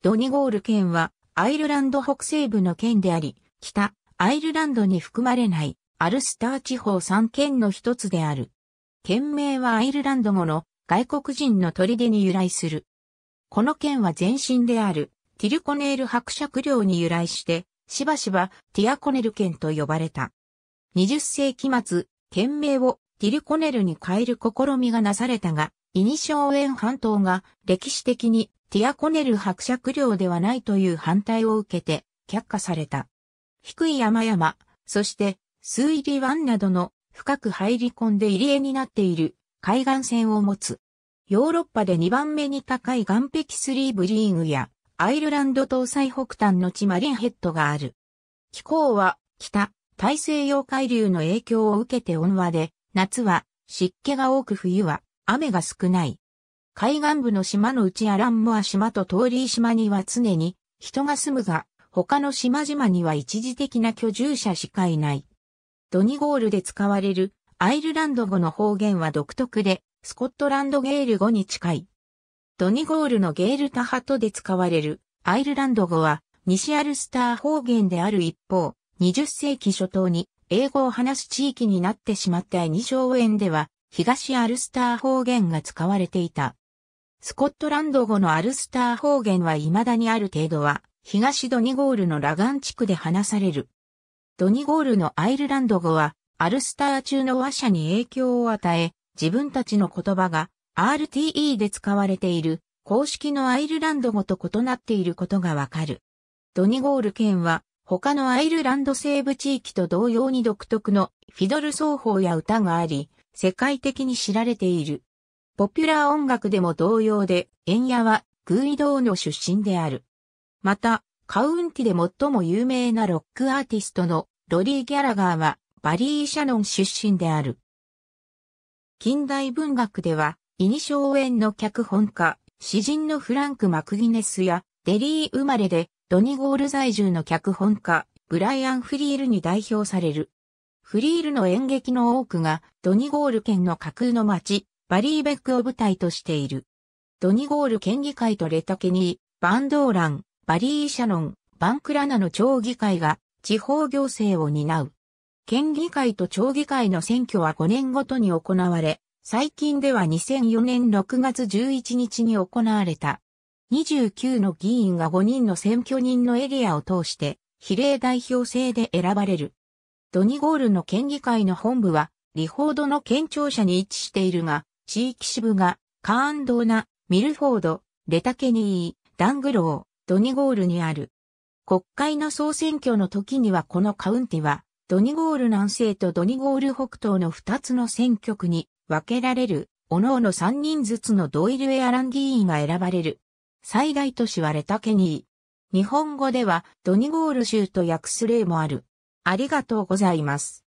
ドニゴール県はアイルランド北西部の県であり、北アイルランドに含まれないアルスター地方3県の一つである。県名はアイルランド語の外国人の砦に由来する。この県は前身であるティルコネール伯爵領に由来して、しばしばティアコネル県と呼ばれた。20世紀末、県名をティルコネルに変える試みがなされたが、イニショーエン半島が歴史的にティアコネル伯爵領ではないという反対を受けて却下された。低い山々、そして水入り湾などの深く入り込んで入り江になっている海岸線を持つ。ヨーロッパで2番目に高い岩壁スリーブリーグやアイルランド東西北端の地マリンヘッドがある。気候は北、大西洋海流の影響を受けて温和で、夏は湿気が多く冬は雨が少ない。海岸部の島のうちアランモア島とトーリー島には常に人が住むが、他の島々には一時的な居住者しかいない。ドニゴールで使われるアイルランド語の方言は独特で、スコットランドゲール語に近い。ドニゴールのゲールタハトで使われるアイルランド語は西アルスター方言である一方、20世紀初頭に英語を話す地域になってしまったウエンでは東アルスター方言が使われていた。スコットランド語のアルスター方言は未だにある程度は、東ドニゴールのラガン地区で話される。ドニゴールのアイルランド語は、アルスター中の話者に影響を与え、自分たちの言葉が RTE で使われている公式のアイルランド語と異なっていることがわかる。ドニゴール県は他のアイルランド西部地域と同様に独特のフィドル奏法や歌があり、世界的に知られている。ポピュラー音楽でも同様で、ンヤはグイドーの出身である。また、カウンティで最も有名なロックアーティストのロリー・ギャラガーはバリー・シャノン出身である。近代文学では、イニショーエンの脚本家、詩人のフランク・マクギネスや、デリー生まれで、ドニゴール在住の脚本家、ブライアン・フリールに代表される。フリールの演劇の多くが、ドニゴール県の架空の町、バリーベックを舞台としている。ドニゴール県議会とレタケニー、バンドーラン、バリー・シャノン、バンクラナの町議会が地方行政を担う。県議会と町議会の選挙は5年ごとに行われ、最近では2004年6月11日に行われた。29の議員が5人の選挙人のエリアを通して、比例代表制で選ばれる。ドニゴールの県議会の本部は、リフォードの県庁舎に位置しているが、地域支部が、カーンドーナ、ミルフォード、レタケニー、ダングロー、ドニゴールにある。国会の総選挙の時にはこのカウンティは、ドニゴール南西とドニゴール北東の2つの選挙区に分けられる、各々3人ずつのドイル・エアラン議員が選ばれる。最大都市はレタケニー。日本語ではドニゴール州と訳す例もある。ありがとうございます。